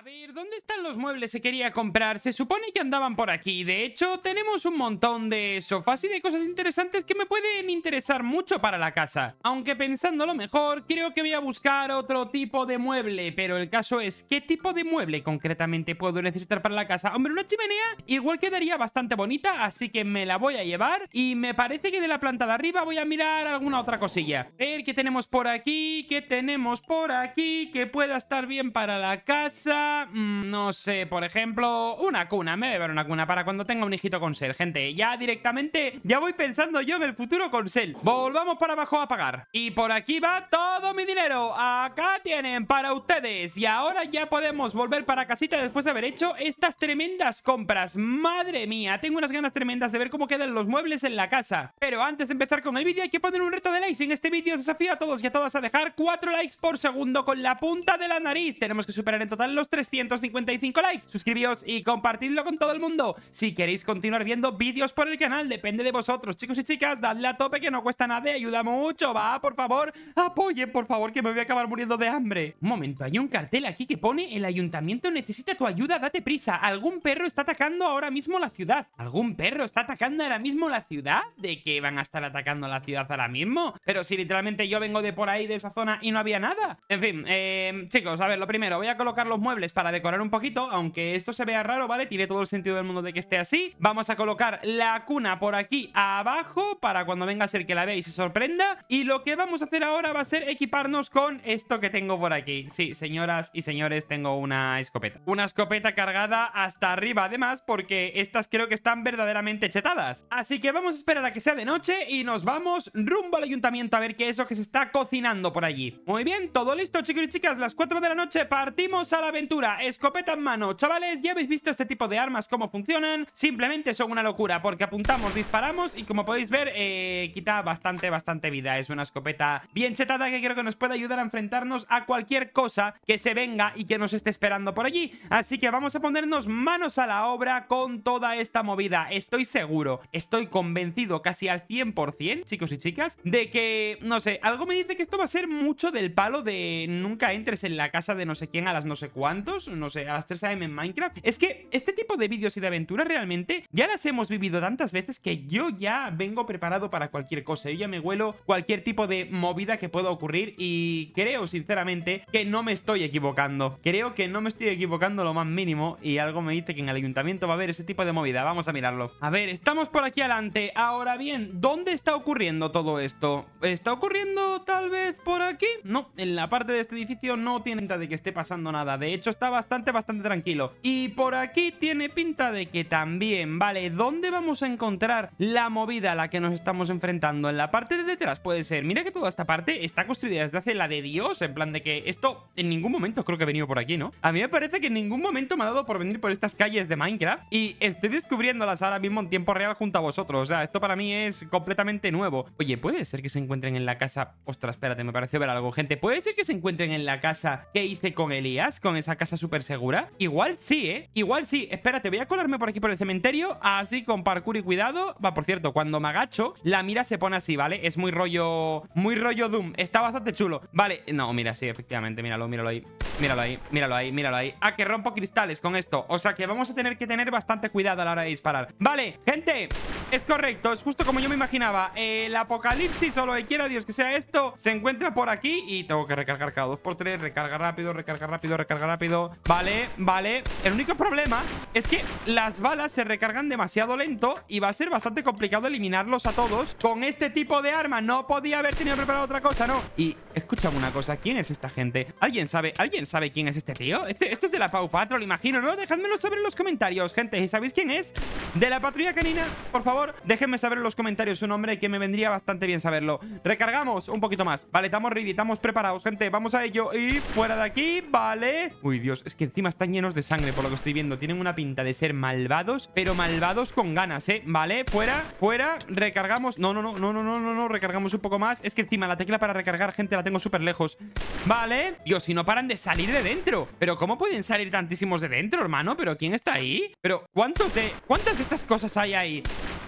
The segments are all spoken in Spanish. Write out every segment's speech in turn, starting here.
A ver, ¿dónde están los muebles que quería comprar? Se supone que andaban por aquí. De hecho, tenemos un montón de sofás y de cosas interesantes que me pueden interesar mucho para la casa. Aunque pensándolo mejor, creo que voy a buscar otro tipo de mueble. Pero el caso es, ¿qué tipo de mueble concretamente puedo necesitar para la casa? Hombre, una chimenea igual quedaría bastante bonita, así que me la voy a llevar. Y me parece que de la planta de arriba voy a mirar alguna otra cosilla. A ver, ¿qué tenemos por aquí? ¿Qué tenemos por aquí? Que pueda estar bien para la casa. Mm, no sé, por ejemplo, una cuna, me voy a una cuna para cuando tenga un hijito con Sel gente. Ya directamente, ya voy pensando yo en el futuro con Sel Volvamos para abajo a pagar. Y por aquí va todo mi dinero. Acá tienen para ustedes. Y ahora ya podemos volver para casita después de haber hecho estas tremendas compras. Madre mía, tengo unas ganas tremendas de ver cómo quedan los muebles en la casa. Pero antes de empezar con el vídeo hay que poner un reto de likes. En este vídeo desafío a todos y a todas a dejar 4 likes por segundo con la punta de la nariz. Tenemos que superar en total los 3 355 likes. Suscribíos y compartidlo con todo el mundo. Si queréis continuar viendo vídeos por el canal, depende de vosotros. Chicos y chicas, dadle a tope que no cuesta nada y ayuda mucho. Va, por favor, apoyen, por favor, que me voy a acabar muriendo de hambre. Un momento, hay un cartel aquí que pone el ayuntamiento necesita tu ayuda, date prisa. Algún perro está atacando ahora mismo la ciudad. ¿Algún perro está atacando ahora mismo la ciudad? ¿De qué van a estar atacando la ciudad ahora mismo? Pero si literalmente yo vengo de por ahí, de esa zona, y no había nada. En fin, eh, chicos, a ver, lo primero, voy a colocar los muebles para decorar un poquito, aunque esto se vea raro, ¿vale? Tiene todo el sentido del mundo de que esté así. Vamos a colocar la cuna por aquí abajo para cuando venga a ser que la veáis y se sorprenda. Y lo que vamos a hacer ahora va a ser equiparnos con esto que tengo por aquí. Sí, señoras y señores, tengo una escopeta. Una escopeta cargada hasta arriba, además, porque estas creo que están verdaderamente chetadas. Así que vamos a esperar a que sea de noche y nos vamos rumbo al ayuntamiento a ver qué es lo que se está cocinando por allí. Muy bien, todo listo, chicos y chicas. Las 4 de la noche partimos a la aventura escopeta en mano. Chavales, ya habéis visto este tipo de armas, cómo funcionan. Simplemente son una locura, porque apuntamos, disparamos y como podéis ver, eh, quita bastante, bastante vida. Es una escopeta bien chetada que creo que nos puede ayudar a enfrentarnos a cualquier cosa que se venga y que nos esté esperando por allí. Así que vamos a ponernos manos a la obra con toda esta movida. Estoy seguro, estoy convencido casi al 100%, chicos y chicas, de que, no sé, algo me dice que esto va a ser mucho del palo de nunca entres en la casa de no sé quién a las no sé cuándo no sé, a las 3 am en Minecraft. Es que este tipo de vídeos y de aventuras realmente ya las hemos vivido tantas veces que yo ya vengo preparado para cualquier cosa. Yo ya me huelo cualquier tipo de movida que pueda ocurrir y creo sinceramente que no me estoy equivocando. Creo que no me estoy equivocando lo más mínimo y algo me dice que en el ayuntamiento va a haber ese tipo de movida. Vamos a mirarlo. A ver, estamos por aquí adelante. Ahora bien, ¿dónde está ocurriendo todo esto? ¿Está ocurriendo tal vez por aquí? No, en la parte de este edificio no tiene nada de que esté pasando nada. De hecho, está bastante, bastante tranquilo. Y por aquí tiene pinta de que también, ¿vale? ¿Dónde vamos a encontrar la movida a la que nos estamos enfrentando? En la parte de detrás puede ser. Mira que toda esta parte está construida desde hace la de Dios, en plan de que esto en ningún momento creo que he venido por aquí, ¿no? A mí me parece que en ningún momento me ha dado por venir por estas calles de Minecraft y estoy descubriéndolas ahora mismo en tiempo real junto a vosotros. O sea, esto para mí es completamente nuevo. Oye, puede ser que se encuentren en la casa... Ostras, espérate, me parece ver algo, gente. ¿Puede ser que se encuentren en la casa que hice con Elías, con esa casa súper segura? Igual sí, ¿eh? Igual sí. Espérate, voy a colarme por aquí por el cementerio. Así, con parkour y cuidado. Va, por cierto, cuando me agacho, la mira se pone así, ¿vale? Es muy rollo... Muy rollo Doom. Está bastante chulo. Vale. No, mira, sí, efectivamente. Míralo, míralo ahí. Míralo ahí, míralo ahí, míralo ahí. Ah, que rompo cristales con esto. O sea que vamos a tener que tener bastante cuidado a la hora de disparar. Vale, gente. Es correcto, es justo como yo me imaginaba. El apocalipsis o lo que quiera Dios que sea esto, se encuentra por aquí y tengo que recargar cada 2x3, recarga rápido, recarga rápido, recarga rápido. Vale, vale El único problema es que las balas se recargan demasiado lento Y va a ser bastante complicado eliminarlos a todos Con este tipo de arma No podía haber tenido preparado otra cosa, ¿no? Y escúchame una cosa ¿Quién es esta gente? ¿Alguien sabe? ¿Alguien sabe quién es este tío? Este, este, es de la Pau Patrol, imagino, ¿no? Dejadmelo saber en los comentarios, gente ¿Y sabéis quién es? De la patrulla canina Por favor, déjenme saber en los comentarios su nombre Que me vendría bastante bien saberlo Recargamos un poquito más Vale, estamos ready, estamos preparados, gente Vamos a ello Y fuera de aquí, vale Uy, Dios, es que encima están llenos de sangre por lo que estoy viendo. Tienen una pinta de ser malvados, pero malvados con ganas, ¿eh? Vale, fuera, fuera, recargamos. No, no, no, no, no, no, no, no, recargamos un poco más. Es que encima la tecla para recargar, gente, la tengo súper lejos. Vale. Dios, si no paran de salir de dentro. Pero ¿cómo pueden salir tantísimos de dentro, hermano? ¿Pero quién está ahí? ¿Pero cuántos de... cuántas de estas cosas hay ahí?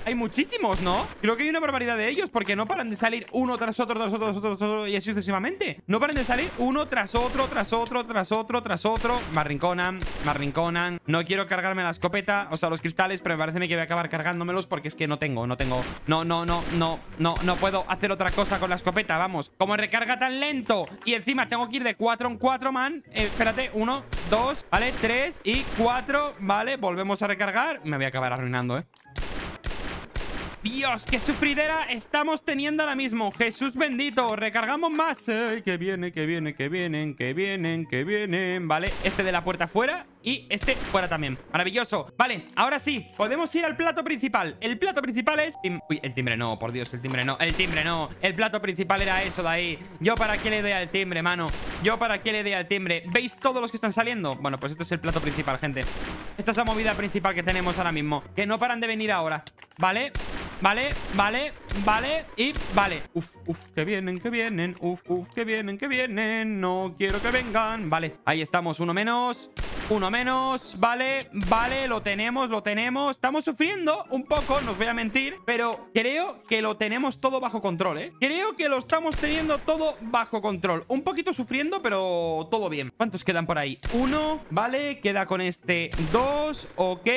Hay muchísimos, ¿no? Creo que hay una barbaridad de ellos porque no paran de salir uno tras otro, tras otro, tras otro, y así sucesivamente. No paran de salir uno tras otro, tras otro, tras otro, tras otro. Me rinconan, rinconan. No quiero cargarme la escopeta, o sea, los cristales, pero me parece que voy a acabar cargándomelos porque es que no tengo, no tengo. No, no, no, no, no, no puedo hacer otra cosa con la escopeta, vamos. Como recarga tan lento y encima tengo que ir de 4 en 4, man. Eh, espérate, 1, 2, vale, 3 y 4, vale. Volvemos a recargar. Me voy a acabar arruinando, eh. Dios, qué sufridera estamos teniendo ahora mismo. Jesús bendito, recargamos más. Eh, que viene, que viene, que vienen, que vienen, que vienen. Vale, este de la puerta fuera y este fuera también. Maravilloso. Vale, ahora sí, podemos ir al plato principal. El plato principal es... Uy, el timbre no, por Dios, el timbre no, el timbre no. El plato principal era eso de ahí. Yo para qué le doy al timbre, mano. Yo para qué le doy al timbre. ¿Veis todos los que están saliendo? Bueno, pues esto es el plato principal, gente. Esta es la movida principal que tenemos ahora mismo. Que no paran de venir ahora, ¿vale? Vale, vale, vale y vale. Uf, uf, que vienen, que vienen. Uf, uf, que vienen, que vienen. No quiero que vengan. Vale, ahí estamos, uno menos. Uno menos, vale, vale, lo tenemos, lo tenemos Estamos sufriendo un poco, no os voy a mentir Pero creo que lo tenemos todo bajo control, ¿eh? Creo que lo estamos teniendo todo bajo control Un poquito sufriendo, pero todo bien ¿Cuántos quedan por ahí? Uno, vale, queda con este dos, ok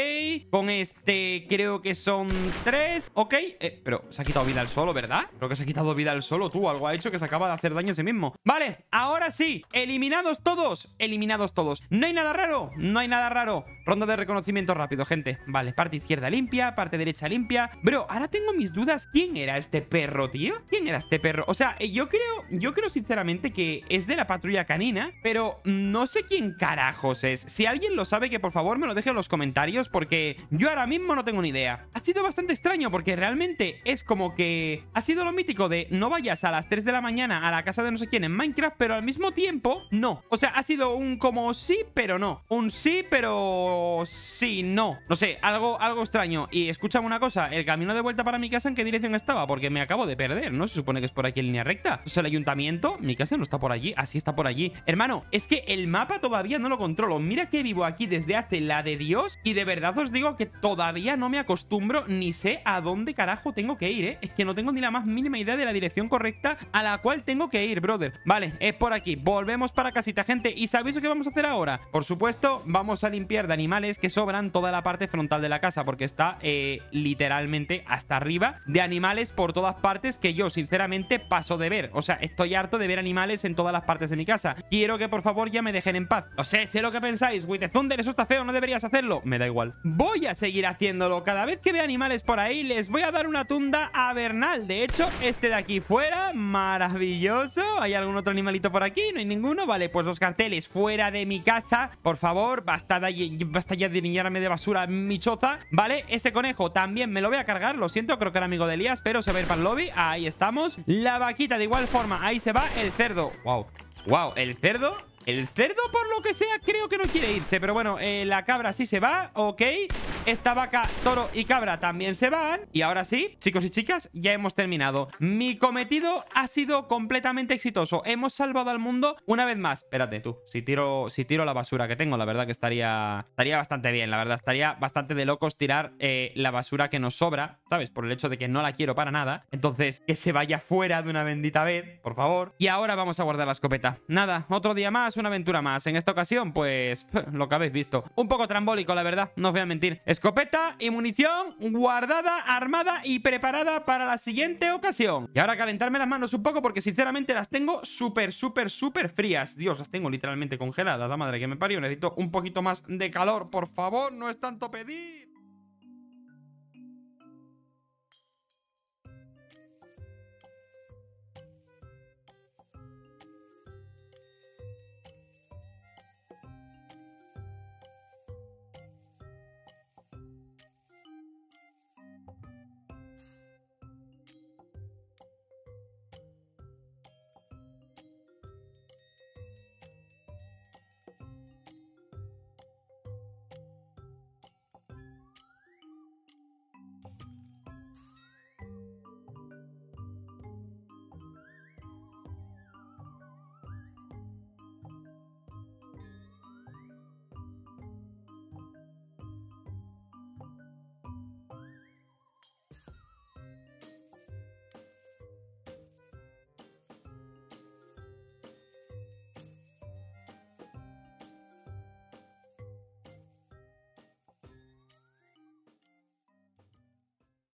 Con este creo que son tres, ok eh, Pero se ha quitado vida al solo, ¿verdad? Creo que se ha quitado vida al solo, tú, algo ha hecho que se acaba de hacer daño a sí mismo Vale, ahora sí, eliminados todos Eliminados todos, no hay nada raro no hay nada raro. Ronda de reconocimiento rápido, gente. Vale, parte izquierda limpia, parte derecha limpia. Bro, ahora tengo mis dudas. ¿Quién era este perro, tío? ¿Quién era este perro? O sea, eh, yo creo, yo creo sinceramente que es de la patrulla canina, pero no sé quién carajos es. Si alguien lo sabe, que por favor me lo deje en los comentarios, porque yo ahora mismo no tengo ni idea. Ha sido bastante extraño, porque realmente es como que ha sido lo mítico de no vayas a las 3 de la mañana a la casa de no sé quién en Minecraft, pero al mismo tiempo, no. O sea, ha sido un como sí, pero no. Un sí, pero sí, no. No sé, algo, algo extraño. Y escúchame una cosa, el camino de vuelta para mi casa, ¿en qué dirección estaba? Porque me acabo de perder, ¿no? Se supone que es por aquí en línea recta. O el ayuntamiento, mi casa no está por allí, así está por allí. Hermano, es que el mapa todavía no lo controlo. Mira que vivo aquí desde hace la de Dios y de verdad os digo que todavía no me acostumbro ni sé a dónde carajo tengo que ir, ¿eh? Es que no tengo ni la más mínima idea de la dirección correcta a la cual tengo que ir, brother. Vale, es por aquí. Volvemos para casita, gente. ¿Y sabéis lo que vamos a hacer ahora? Por supuesto vamos a limpiar de animales que sobran toda la parte frontal de la casa, porque está eh, literalmente hasta arriba de animales por todas partes que yo, sinceramente, paso de ver. O sea, estoy harto de ver animales en todas las partes de mi casa. Quiero que, por favor, ya me dejen en paz. O sé, sé lo que pensáis. With the Thunder, eso está feo, no deberías hacerlo. Me da igual. Voy a seguir haciéndolo. Cada vez que vea animales por ahí, les voy a dar una tunda a Bernal. De hecho, este de aquí fuera, maravilloso. ¿Hay algún otro animalito por aquí? ¿No hay ninguno? Vale, pues los carteles fuera de mi casa. Por favor favor, basta, de, ya de niñarme de basura mi choza, ¿vale? Ese conejo también me lo voy a cargar, lo siento, creo que era amigo de Elías, pero se va a ir para el lobby, ahí estamos. La vaquita de igual forma, ahí se va, el cerdo, wow, wow, el cerdo... El cerdo, por lo que sea, creo que no quiere irse Pero bueno, eh, la cabra sí se va Ok, esta vaca, toro y cabra también se van. Y ahora sí, chicos y chicas, ya hemos terminado. Mi cometido ha sido completamente exitoso. Hemos salvado al mundo una vez más. Espérate tú, si tiro, si tiro la basura que tengo, la verdad que estaría, estaría bastante bien. La verdad, estaría bastante de locos tirar eh, la basura que nos sobra, ¿sabes? Por el hecho de que no la quiero para nada. Entonces, que se vaya fuera de una bendita vez, por favor. Y ahora vamos a guardar la escopeta. Nada, otro día más, una aventura más. En esta ocasión, pues, lo que habéis visto. Un poco trambólico, la verdad, no os voy a mentir. Escopeta y munición guardada, armada y preparada para la siguiente ocasión. Y ahora calentarme las manos un poco porque sinceramente las tengo súper, súper, súper frías. Dios, las tengo literalmente congeladas. La madre que me parió. Necesito un poquito más de calor, por favor. No es tanto pedir.